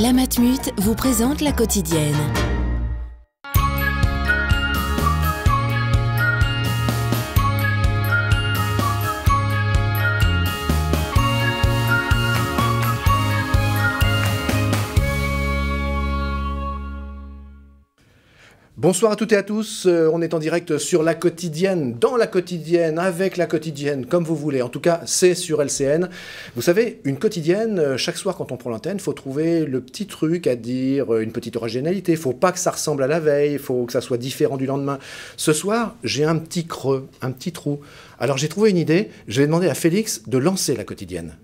La Matmut vous présente la quotidienne. Bonsoir à toutes et à tous, euh, on est en direct sur la quotidienne, dans la quotidienne, avec la quotidienne, comme vous voulez, en tout cas c'est sur LCN. Vous savez, une quotidienne, euh, chaque soir quand on prend l'antenne, faut trouver le petit truc à dire, euh, une petite originalité, faut pas que ça ressemble à la veille, faut que ça soit différent du lendemain. Ce soir, j'ai un petit creux, un petit trou. Alors j'ai trouvé une idée, je vais demander à Félix de lancer la quotidienne.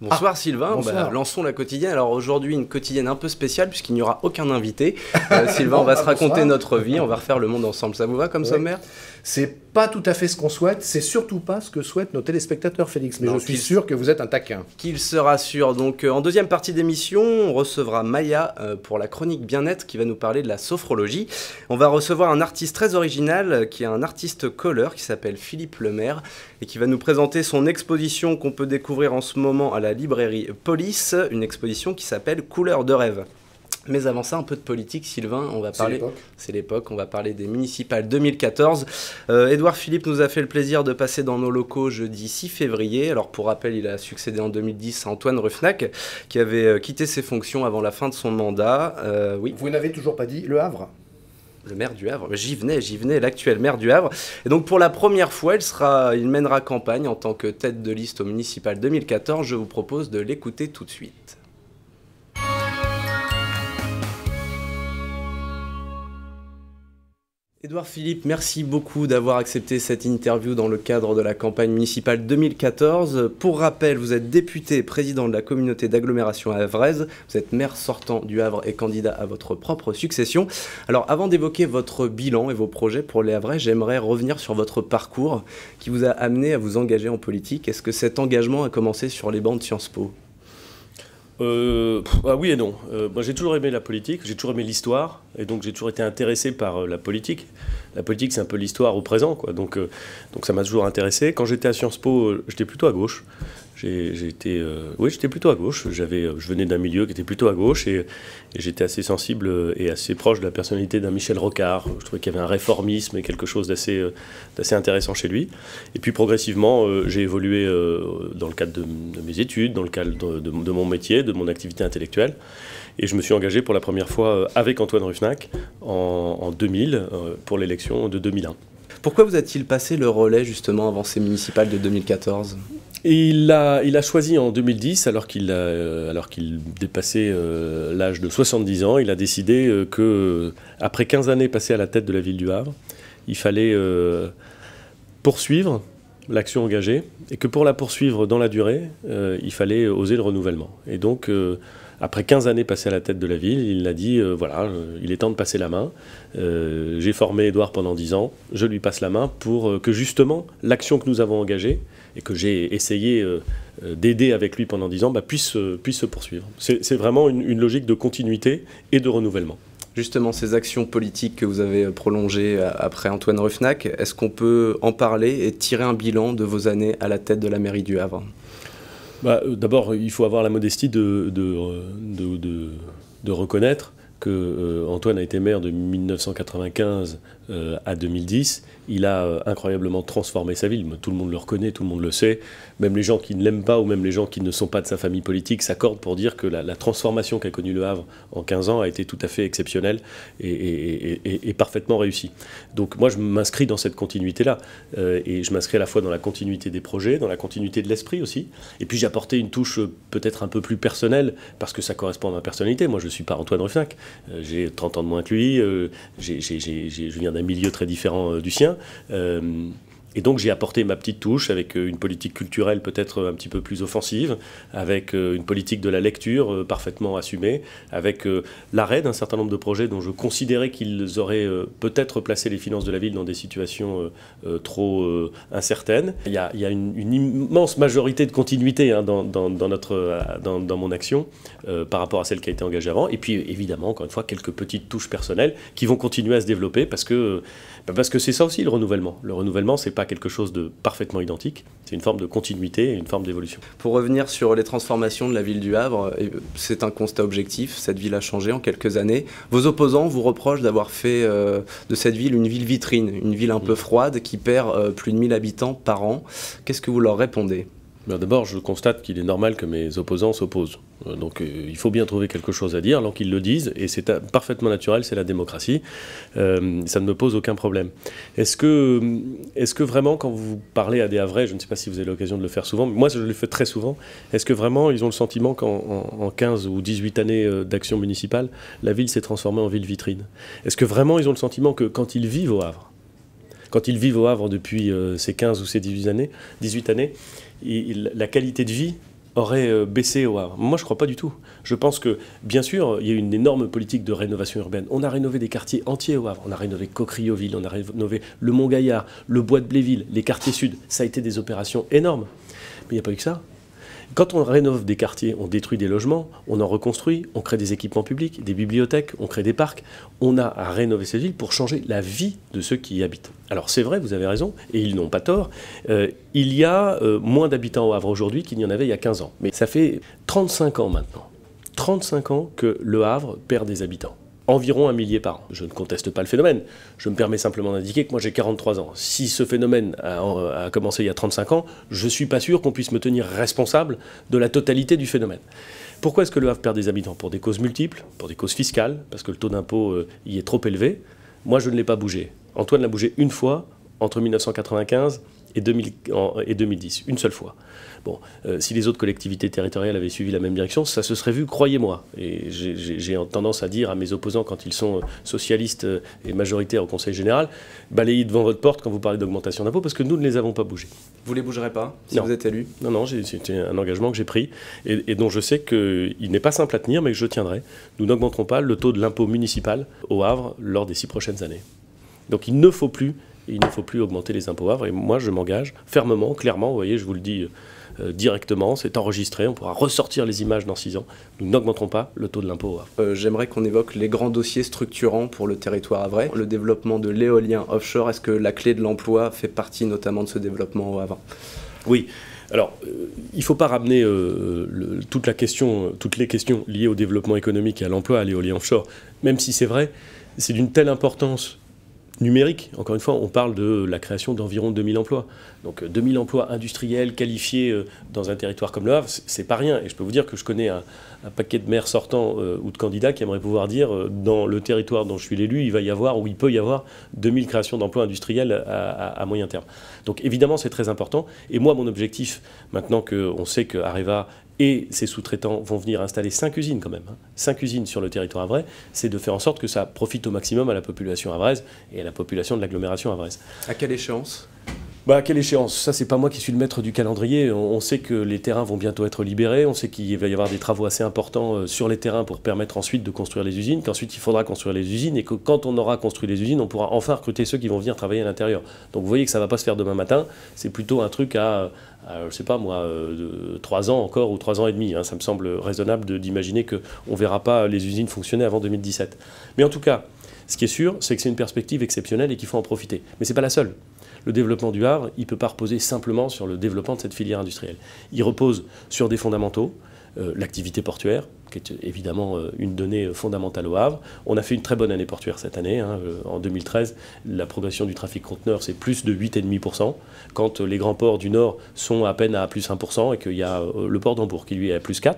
Bonsoir ah, Sylvain, bah, lançons la quotidienne. Alors aujourd'hui une quotidienne un peu spéciale puisqu'il n'y aura aucun invité. Euh, Sylvain, on va se raconter notre vie, on va refaire le monde ensemble. Ça vous va comme sommaire c'est pas tout à fait ce qu'on souhaite, c'est surtout pas ce que souhaitent nos téléspectateurs, Félix. Mais je suis sûr que vous êtes un taquin. Qu'il se rassure. Donc, euh, en deuxième partie d'émission, on recevra Maya euh, pour la chronique bien-être qui va nous parler de la sophrologie. On va recevoir un artiste très original euh, qui est un artiste couleur qui s'appelle Philippe Lemaire et qui va nous présenter son exposition qu'on peut découvrir en ce moment à la librairie Police, une exposition qui s'appelle Couleurs de rêve. Mais avant ça, un peu de politique, Sylvain. On va parler. C'est l'époque. On va parler des municipales 2014. Euh, Edouard Philippe nous a fait le plaisir de passer dans nos locaux jeudi 6 février. Alors pour rappel, il a succédé en 2010 à Antoine Ruffnac, qui avait euh, quitté ses fonctions avant la fin de son mandat. Euh, oui. Vous n'avez toujours pas dit Le Havre. Le maire du Havre, j'y venais, j'y venais, l'actuel maire du Havre. Et donc pour la première fois, il, sera, il mènera campagne en tant que tête de liste au municipal 2014. Je vous propose de l'écouter tout de suite. Édouard Philippe, merci beaucoup d'avoir accepté cette interview dans le cadre de la campagne municipale 2014. Pour rappel, vous êtes député et président de la communauté d'agglomération havraise, vous êtes maire sortant du Havre et candidat à votre propre succession. Alors avant d'évoquer votre bilan et vos projets pour les Havrais, j'aimerais revenir sur votre parcours qui vous a amené à vous engager en politique. Est-ce que cet engagement a commencé sur les bancs de Sciences Po euh, ah oui et non. Euh, moi, j'ai toujours aimé la politique, j'ai toujours aimé l'histoire, et donc j'ai toujours été intéressé par euh, la politique. La politique, c'est un peu l'histoire au présent, quoi. Donc, donc ça m'a toujours intéressé. Quand j'étais à Sciences Po, j'étais plutôt à gauche. J'étais, euh, oui, j'étais plutôt à gauche. J'avais, euh, je venais d'un milieu qui était plutôt à gauche et, j'étais assez sensible euh, et assez proche de la personnalité d'un Michel Rocard. Je trouvais qu'il y avait un réformisme et quelque chose d'assez, d'assez intéressant chez lui. Et puis progressivement, j'ai évolué dans le cadre de, mes études, dans le cadre de, mon métier, de mon activité intellectuelle. Et je me suis engagé pour la première fois avec Antoine Ruffnac en, en 2000 pour l'élection de 2001. Pourquoi vous a-t-il passé le relais justement avant ces municipales de 2014 il a, il a choisi en 2010, euh, alors qu'il dépassait euh, l'âge de 70 ans, il a décidé euh, que, après 15 années passées à la tête de la ville du Havre, il fallait poursuivre l'action engagée et que pour la poursuivre dans la durée, il fallait oser le renouvellement. Et donc, après 15 années passées à la tête de la ville, il a dit euh, voilà, euh, il est temps de passer la main. Euh, j'ai formé Edouard pendant 10 ans, je lui passe la main pour que justement l'action que nous avons engagée et que j'ai essayé d'aider avec lui pendant 10 ans bah, puisse, puisse se poursuivre. C'est vraiment une, une logique de continuité et de renouvellement justement ces actions politiques que vous avez prolongées après Antoine Ruffnac, est-ce qu'on peut en parler et tirer un bilan de vos années à la tête de la mairie du Havre bah, euh, d'abord, il faut avoir la modestie de euh, reconnaître qu'Antoine euh, Antoine a été maire de 1995 euh, à 2010, il a euh, incroyablement transformé sa ville. Tout le monde le reconnaît, tout le monde le sait. Même les gens qui ne l'aiment pas ou même les gens qui ne sont pas de sa famille politique s'accordent pour dire que la, transformation qu'a connue Le Havre en 15 ans a été tout à fait exceptionnelle et, parfaitement réussie. Donc moi, je m'inscris dans cette continuité-là. et je m'inscris à la fois dans la continuité des projets, dans la continuité de l'esprit aussi. Et puis j'ai apporté une touche peut-être un peu plus personnelle, parce que ça correspond à ma personnalité. Moi, je ne suis pas Antoine Ruffinac. Euh, j'ai 30 ans de moins que lui, euh, je viens d'un milieu très différent euh, du sien. Et donc j'ai apporté ma petite touche avec euh, une politique culturelle peut-être euh, un petit peu plus offensive, avec euh, une politique de la lecture parfaitement assumée, avec l'arrêt d'un certain nombre de projets dont je considérais qu'ils auraient peut-être placé les finances de la ville dans des situations trop incertaines. Il y a, une, immense majorité de continuité hein, dans, notre, dans, mon action par rapport à celle qui a été engagée avant. Et puis évidemment, encore une fois, quelques petites touches personnelles qui vont continuer à se développer parce que c'est parce que ça aussi le renouvellement. Le renouvellement, c'est pas quelque chose de parfaitement identique. C'est une forme de continuité, et une forme d'évolution. Pour revenir sur les transformations de la ville du Havre, c'est un constat objectif. Cette ville a changé en quelques années. Vos opposants vous reprochent d'avoir fait euh, de cette ville une ville vitrine, une ville un mm. peu froide qui perd euh, plus de 1000 habitants par an. Qu'est-ce que vous leur répondez ben, d'abord, je constate qu'il est normal que mes opposants s'opposent. Euh, donc euh, il faut bien trouver quelque chose à dire, alors qu'ils le disent, et c'est euh, parfaitement naturel, c'est la démocratie. ça ne me pose aucun problème. Est-ce que, est que vraiment, quand vous parlez à des Havrais, je ne sais pas si vous avez l'occasion de le faire souvent, mais moi je le fais très souvent, est-ce que vraiment ils ont le sentiment qu'en en 15 ou 18 années d'action municipale, la ville s'est transformée en ville vitrine Est-ce que vraiment ils ont le sentiment que quand ils vivent au Havre, quand ils vivent au Havre depuis ces 15 ou ces 18 années, 18 années la qualité de vie aurait euh, baissé au Havre. Moi, je ne crois pas du tout. Je pense que, bien sûr, il y a eu une énorme politique de rénovation urbaine. On a rénové des quartiers entiers au Havre. On a rénové Cocrioville, on a rénové le Mont-Gaillard, le Bois de Bléville, les quartiers sud. Ça a été des opérations énormes. Mais il n'y a pas eu que ça. Quand on rénove des quartiers, on détruit des logements, on en reconstruit, on crée des équipements publics, des bibliothèques, on crée des parcs. On a à rénover ces villes pour changer la vie de ceux qui y habitent. Alors c'est vrai, vous avez raison, et ils n'ont pas tort. Euh, il y a euh, moins d'habitants au Havre aujourd'hui qu'il n'y en avait il y a 15 ans. Mais ça fait 35 ans maintenant. 35 ans que le Havre perd des habitants environ un millier par an. Je ne conteste pas le phénomène, je me permets simplement d'indiquer que moi j'ai 43 ans. Si ce phénomène a, commencé il y a 35 ans, je ne suis pas sûr qu'on puisse me tenir responsable de la totalité du phénomène. Pourquoi est-ce que le Havre perd des habitants Pour des causes multiples, pour des causes fiscales, parce que le taux d'impôt euh, y est trop élevé. Moi je ne l'ai pas bougé. Antoine l'a bougé une fois entre 1995 et, 2000, et 2010, une seule fois. Bon, euh, si les autres collectivités territoriales avaient suivi la même direction, ça se serait vu, croyez-moi. Et j'ai tendance à dire à mes opposants, quand ils sont euh, socialistes euh, et majoritaires au Conseil général, balayez devant votre porte quand vous parlez d'augmentation d'impôts, parce que nous ne les avons pas bougés. Vous ne les bougerez pas si vous êtes élu Non, non, c'était un engagement que j'ai pris et, et, dont je sais qu'il n'est pas simple à tenir, mais que je tiendrai. Nous n'augmenterons pas le taux de l'impôt municipal au Havre lors des six prochaines années. Donc il ne faut plus il ne faut plus augmenter les impôts à Et moi, je m'engage fermement, clairement, vous voyez, je vous le dis euh, directement, c'est enregistré, on pourra ressortir les images dans six ans. Nous n'augmenterons pas le taux de l'impôt havre. Euh, j'aimerais qu'on évoque les grands dossiers structurants pour le territoire à havrais. Le développement de l'éolien offshore, est-ce que la clé de l'emploi fait partie notamment de ce développement au Havre Oui. Alors, euh, il ne faut pas ramener toute la question, toutes les questions liées au développement économique et à l'emploi à l'éolien offshore, même si c'est vrai, c'est d'une telle importance numérique. Encore une fois, on parle de la création d'environ 2000 emplois. Donc 2000 euh, emplois industriels qualifiés euh, dans un territoire comme le Havre, c'est pas rien. Et je peux vous dire que je connais un, paquet de maires sortants euh, ou de candidats qui aimeraient pouvoir dire dans le territoire dont je suis l'élu, il va y avoir ou il peut y avoir 2000 créations d'emplois industriels à, moyen terme. Donc évidemment, c'est très important. Et moi, mon objectif, maintenant qu'on sait qu'Areva et ces sous-traitants vont venir installer cinq usines quand même, hein. cinq usines sur le territoire avrais, c'est de faire en sorte que ça profite au maximum à la population avraise et à la population de l'agglomération avraise. À quelle échéance bah, quelle échéance Ça, c'est pas moi qui suis le maître du calendrier. On, sait que les terrains vont bientôt être libérés. On sait qu'il va y avoir des travaux assez importants euh, sur les terrains pour permettre ensuite de construire les usines, qu'ensuite il faudra construire les usines et que quand on aura construit les usines, on pourra enfin recruter ceux qui vont venir travailler à l'intérieur. Donc vous voyez que ça va pas se faire demain matin. C'est plutôt un truc à, je sais pas moi, 3 euh, ans encore ou trois ans et demi. Hein. Ça me semble raisonnable d'imaginer qu'on ne verra pas les usines fonctionner avant 2017. Mais en tout cas, ce qui est sûr, c'est que c'est une perspective exceptionnelle et qu'il faut en profiter. Mais c'est pas la seule le développement du Havre, il ne peut pas reposer simplement sur le développement de cette filière industrielle. Il repose sur des fondamentaux, euh, l'activité portuaire, qui est évidemment euh, une donnée euh, fondamentale au Havre. On a fait une très bonne année portuaire cette année. Hein, en 2013, la progression du trafic conteneur, c'est plus de 8,5%, quand les grands ports du Nord sont à peine à plus 1%, et qu'il y a le port d'Hambourg qui, lui, est à plus 4%.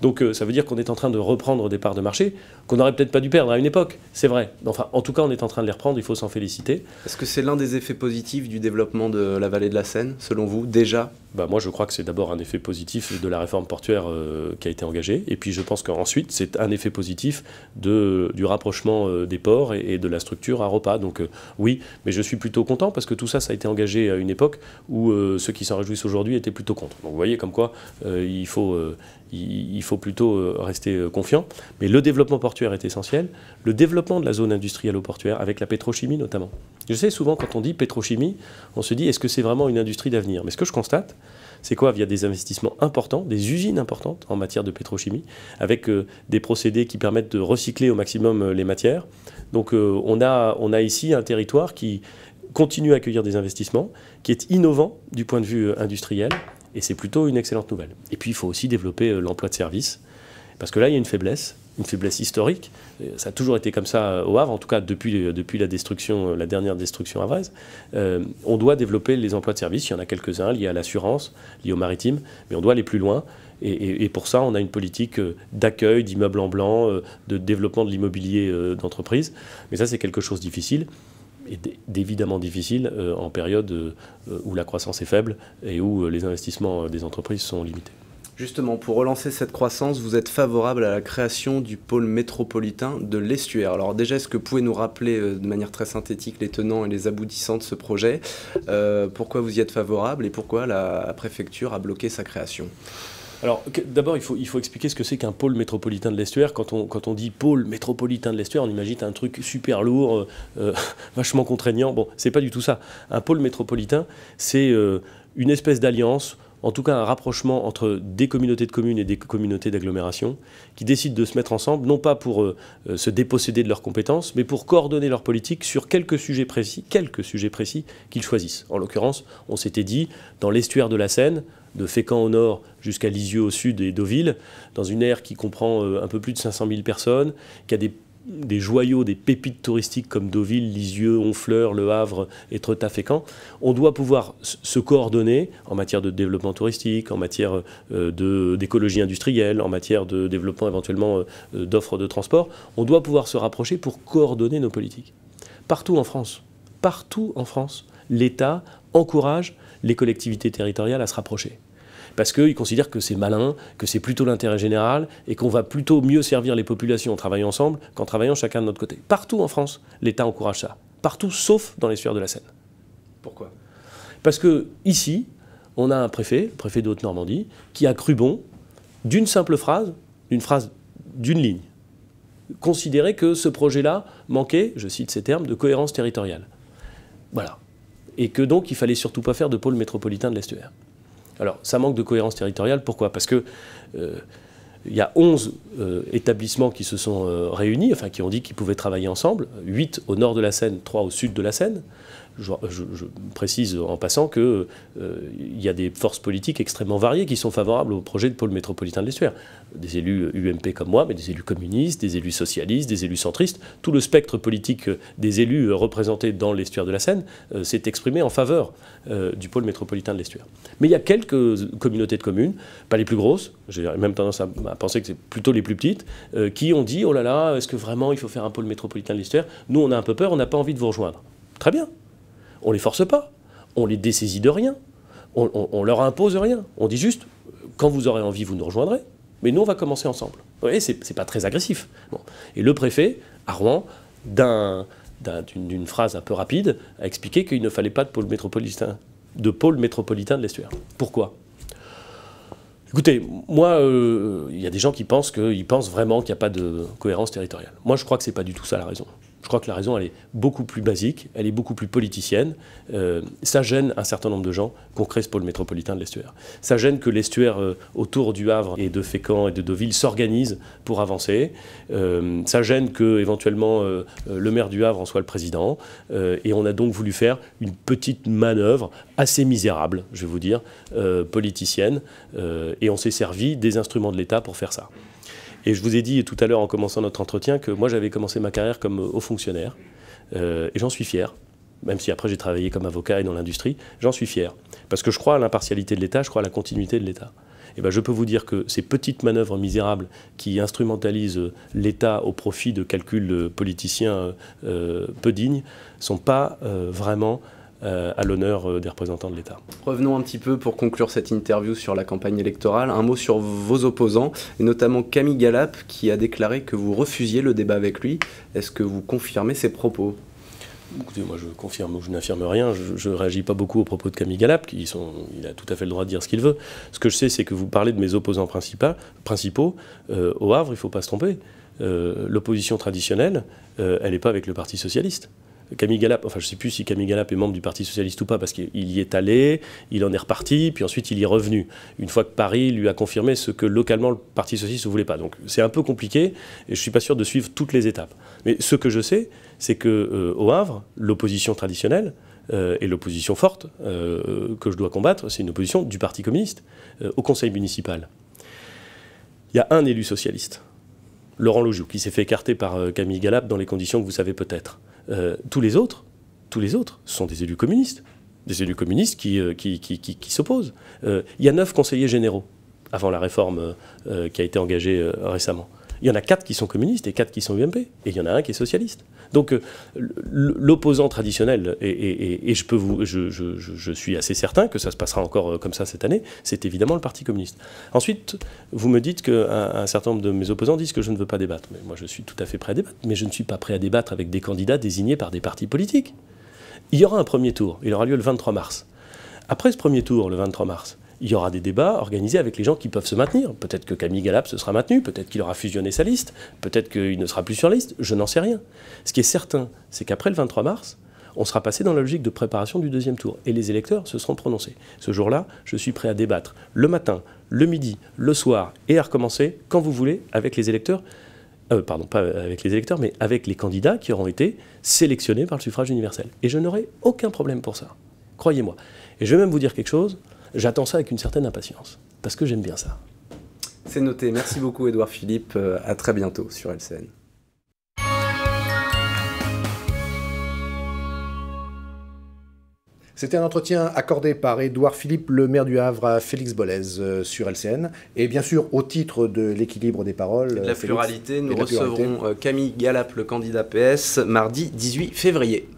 Donc euh, ça veut dire qu'on est en train de reprendre des parts de marché qu'on n'aurait peut-être pas dû perdre à une époque, c'est vrai. Enfin, en tout cas, on est en train de les reprendre, il faut s'en féliciter. Est-ce que c'est l'un des effets positifs du développement de la vallée de la Seine, selon vous, déjà bah, moi, je crois que c'est d'abord un effet positif de la réforme portuaire euh, qui a été engagée. Et puis, je pense qu'ensuite, c'est un effet positif de, du rapprochement euh, des ports et, de la structure à repas. Donc, euh, oui, mais je suis plutôt content parce que tout ça, ça a été engagé à une époque où ceux qui s'en réjouissent aujourd'hui étaient plutôt contre. Donc, vous voyez comme quoi il, faut, il, il, faut plutôt rester confiant. Mais le développement portuaire est essentiel. Le développement de la zone industrielle au portuaire, avec la pétrochimie notamment. Je sais, souvent, quand on dit pétrochimie, on se dit est-ce que c'est vraiment une industrie d'avenir Mais ce que je constate, c'est quoi Via des investissements importants, des usines importantes en matière de pétrochimie, avec euh, des procédés qui permettent de recycler au maximum euh, les matières. Donc euh, on, a, on a ici un territoire qui continue à accueillir des investissements, qui est innovant du point de vue industriel, et c'est plutôt une excellente nouvelle. Et puis il faut aussi développer l'emploi de service parce que là il y a une faiblesse, une faiblesse historique. Ça a toujours été comme ça euh, au Havre, en tout cas depuis, euh, depuis euh, la, dernière destruction à Euh, on doit développer les emplois de service. Il y en a quelques-uns liés à l'assurance, liés au maritime, mais on doit aller plus loin. Et, pour ça, on a une politique d'accueil d'immeubles en blanc, de développement de l'immobilier d'entreprise. Mais ça, c'est quelque chose de difficile et évidemment difficile en période où la croissance est faible et où les investissements des entreprises sont limités. Justement, pour relancer cette croissance, vous êtes favorable à la création du pôle métropolitain de l'estuaire. Alors déjà, est-ce que vous pouvez nous rappeler euh, de manière très synthétique les tenants et les aboutissants de ce projet euh, Pourquoi vous y êtes favorable et pourquoi la préfecture a bloqué sa création alors, d'abord, il faut, expliquer ce que c'est qu'un pôle métropolitain de l'estuaire. Quand on, dit pôle métropolitain de l'estuaire, on imagine un truc super lourd, euh, vachement contraignant. Bon, c'est pas du tout ça. Un pôle métropolitain, c'est une espèce d'alliance en tout cas un rapprochement entre des communautés de communes et des communautés d'agglomération qui décident de se mettre ensemble, non pas pour euh, euh, se déposséder de leurs compétences, mais pour coordonner leur politique sur quelques sujets précis, quelques sujets précis qu'ils choisissent. En l'occurrence, on s'était dit, dans l'estuaire de la Seine, de Fécamp au nord jusqu'à Lisieux au sud et Deauville, dans une aire qui comprend euh, un peu plus de 500 000 personnes, qui a des des joyaux, des pépites touristiques comme Deauville, Lisieux, Honfleur, Le Havre, Étretat, Fécamp, on doit pouvoir se coordonner en matière de développement touristique, en matière euh, d'écologie industrielle, en matière de développement éventuellement euh, euh, d'offres de transport. On doit pouvoir se rapprocher pour coordonner nos politiques. Partout en France, partout en France, l'État encourage les collectivités territoriales à se rapprocher parce qu'ils considèrent que c'est malin, que c'est plutôt l'intérêt général et qu'on va plutôt mieux servir les populations en travaillant ensemble qu'en travaillant chacun de notre côté. Partout en France, l'État encourage ça. Partout, sauf dans l'estuaire de la Seine. Pourquoi Parce que ici, on a un préfet, le préfet de Haute-Normandie, qui a cru bon, d'une simple phrase, d'une phrase d'une ligne, considérer que ce projet-là manquait, je cite ces termes, de cohérence territoriale. Voilà. Et que donc il fallait surtout pas faire de pôle métropolitain de l'estuaire. Alors, ça manque de cohérence territoriale. Pourquoi Parce que euh, il y a 11 euh, établissements qui se sont euh, réunis, enfin qui ont dit qu'ils pouvaient travailler ensemble, 8 au nord de la Seine, 3 au sud de la Seine. Euh, je, précise en passant qu'il euh, y a des forces politiques extrêmement variées qui sont favorables au projet de pôle métropolitain de l'estuaire. Des élus UMP euh, comme moi, mais des élus communistes, des élus socialistes, des élus centristes. Tout le spectre politique des élus représentés dans l'estuaire de la Seine s'est exprimé en faveur du pôle métropolitain de l'estuaire. Mais il y a quelques communautés de communes, pas les plus grosses, j'ai même tendance à penser que c'est plutôt les plus petites, qui ont dit, oh là là, est-ce que vraiment il faut faire un pôle métropolitain de l'estuaire Nous, on a un peu peur, on n'a pas envie de vous rejoindre. Très bien, on les force pas. On les dessaisit de rien. On, ne leur impose rien. On dit juste, quand vous aurez envie, vous nous rejoindrez. Mais nous, on va commencer ensemble. Vous voyez, c'est pas très agressif. Et le préfet, à Rouen, d'une phrase un peu rapide, a expliqué qu'il ne fallait pas de pôle métropolitain, de, l'estuaire. Pourquoi Écoutez, moi, euh, il y a des gens qui pensent qu'ils pensent vraiment qu'il n'y a pas de cohérence territoriale. Moi, je crois que ce n'est pas du tout ça la raison. Je crois que la raison, elle est beaucoup plus basique, elle est beaucoup plus politicienne. Euh, ça gêne un certain nombre de gens qu'on crée ce pôle métropolitain de l'estuaire. Ça gêne que l'estuaire euh, autour du Havre et de Fécamp et de Deauville s'organise pour avancer. Euh, ça gêne que éventuellement le maire du Havre en soit le président. et on a donc voulu faire une petite manœuvre assez misérable, je vais vous dire, politicienne. et on s'est servi des instruments de l'État pour faire ça. Et je vous ai dit tout à l'heure en commençant notre entretien que moi j'avais commencé ma carrière comme euh, haut fonctionnaire euh, et j'en suis fier. Même si après j'ai travaillé comme avocat et dans l'industrie, j'en suis fier. Parce que je crois à l'impartialité de l'État, je crois à la continuité de l'État. Et eh ben, je peux vous dire que ces petites manœuvres misérables qui instrumentalisent euh, l'État au profit de calculs politiciens peu dignes ne sont pas vraiment euh, à l'honneur euh, des représentants de l'État. Revenons un petit peu pour conclure cette interview sur la campagne électorale. Un mot sur vos opposants, et notamment Camille Galap qui a déclaré que vous refusiez le débat avec lui. Est-ce que vous confirmez ses propos Écoutez, moi je confirme ou je n'affirme rien, je ne réagis pas beaucoup aux propos de Camille Galap, qui il a tout à fait le droit de dire ce qu'il veut. Ce que je sais, c'est que vous parlez de mes opposants principaux. Euh, au Havre, il ne faut pas se tromper. L'opposition traditionnelle, elle n'est pas avec le Parti socialiste. Camille Galap, enfin je ne sais plus si Camille Galap est membre du Parti Socialiste ou pas, parce qu'il y est allé, il en est reparti, puis ensuite il y est revenu, une fois que Paris lui a confirmé ce que localement le Parti Socialiste ne voulait pas. Donc c'est un peu compliqué, et je ne suis pas sûr de suivre toutes les étapes. Mais ce que je sais, c'est qu'au euh, Havre, l'opposition traditionnelle, et euh, l'opposition forte euh, que je dois combattre, c'est une opposition du Parti communiste au Conseil municipal. Il y a un élu socialiste, Laurent Lojou, qui s'est fait écarter par Camille Galap dans les conditions que vous savez peut-être. Euh, tous les autres, tous les autres sont des élus communistes, des élus communistes qui, euh, qui s'opposent. Euh, il y a neuf conseillers généraux avant la réforme qui a été engagée récemment. Il y en a quatre qui sont communistes et quatre qui sont UMP, et il y en a un qui est socialiste. Donc euh, l'opposant traditionnel, et, je, peux vous, je, suis assez certain que ça se passera encore euh, comme ça cette année, c'est évidemment le Parti communiste. Ensuite, vous me dites qu'un certain nombre de mes opposants disent que je ne veux pas débattre. Mais moi, je suis tout à fait prêt à débattre, mais je ne suis pas prêt à débattre avec des candidats désignés par des partis politiques. Il y aura un premier tour, il aura lieu le 23 mars. Après ce premier tour, le 23 mars, il y aura des débats organisés avec les gens qui peuvent se maintenir. Peut-être que Camille Galap se sera maintenu, peut-être qu'il aura fusionné sa liste, peut-être qu'il ne sera plus sur la liste, je n'en sais rien. Ce qui est certain, c'est qu'après le 23 mars, on sera passé dans la logique de préparation du deuxième tour et les électeurs se seront prononcés. Ce jour-là, je suis prêt à débattre le matin, le midi, le soir et à recommencer quand vous voulez avec les électeurs. Euh, pardon, pas avec les électeurs, mais avec les candidats qui auront été sélectionnés par le suffrage universel. Et je n'aurai aucun problème pour ça, croyez-moi. Et je vais même vous dire quelque chose, j'attends ça avec une certaine impatience, parce que j'aime bien ça. C'est noté. Merci beaucoup, Édouard Philippe. Euh, à très bientôt sur LCN. C'était un entretien accordé par Édouard Philippe, le maire du Havre, à Félix Bollez euh, sur LCN. Et bien sûr, au titre de l'équilibre des paroles. de la euh, pluralité, nous recevrons Camille Galap, le candidat PS, mardi 18 février.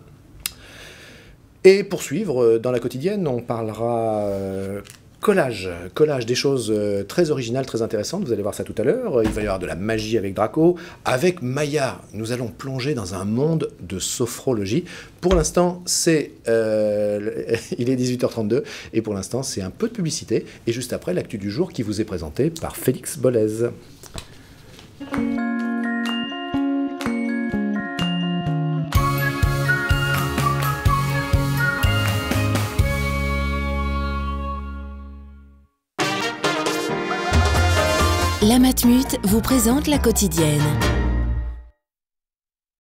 Et poursuivre euh, dans la quotidienne, on parlera euh, collage, collage des choses euh, très originales, très intéressantes. Vous allez voir ça tout à l'heure. Il va y avoir de la magie avec Draco. Avec Maya, nous allons plonger dans un monde de sophrologie. Pour l'instant, c'est il est 18h32 et pour l'instant, c'est un peu de publicité et juste après l'actu du jour qui vous est présenté par Félix Bolez. vous présente la quotidienne.